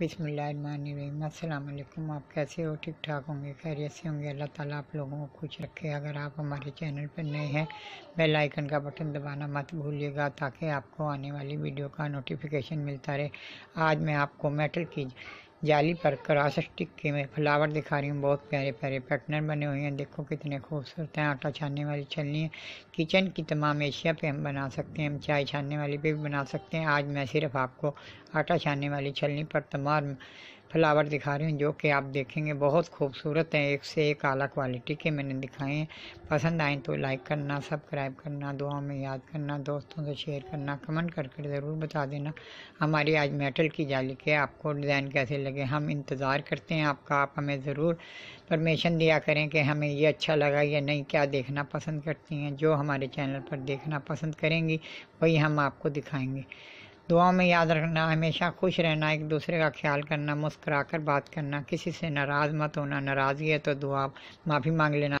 बिसमीम आप कैसे हो ठीक ठाक होंगे खैरियत से होंगे अल्लाह ताला आप लोगों को खुश रखे अगर आप हमारे चैनल पर नए हैं बेल आइकन का बटन दबाना मत भूलिएगा ताकि आपको आने वाली वीडियो का नोटिफिकेशन मिलता रहे आज मैं आपको मेटल की जाली पर क्रॉस स्टिक के मैं फ्लावर दिखा रही हूँ बहुत प्यारे प्यारे पैटर्न बने हुए हैं देखो कितने खूबसूरत हैं आटा छानने वाली छलनी है किचन की तमाम एशिया पे हम बना सकते हैं हम चाय छानने वाली पे भी बना सकते हैं आज मैं सिर्फ आपको आटा छानने वाली छलनी पर तमाम फ्लावर दिखा रही हूँ जो कि आप देखेंगे बहुत खूबसूरत हैं एक से एक आला क्वालिटी के मैंने दिखाए हैं पसंद आए तो लाइक करना सब्सक्राइब करना दुआओं में याद करना दोस्तों से शेयर करना कमेंट करके ज़रूर बता देना हमारी आज मेटल की जाली के आपको डिज़ाइन कैसे लगे हम इंतज़ार करते हैं आपका आप हमें ज़रूर परमिशन दिया करें कि हमें ये अच्छा लगा या नहीं क्या देखना पसंद करती हैं जो हमारे चैनल पर देखना पसंद करेंगी वही हम आपको दिखाएँगे दुआ में याद रखना हमेशा खुश रहना एक दूसरे का ख्याल करना मुस्करा कर बात करना किसी से नाराज़ मत होना नाराज़गी है तो दुआ माफ़ी मांग लेना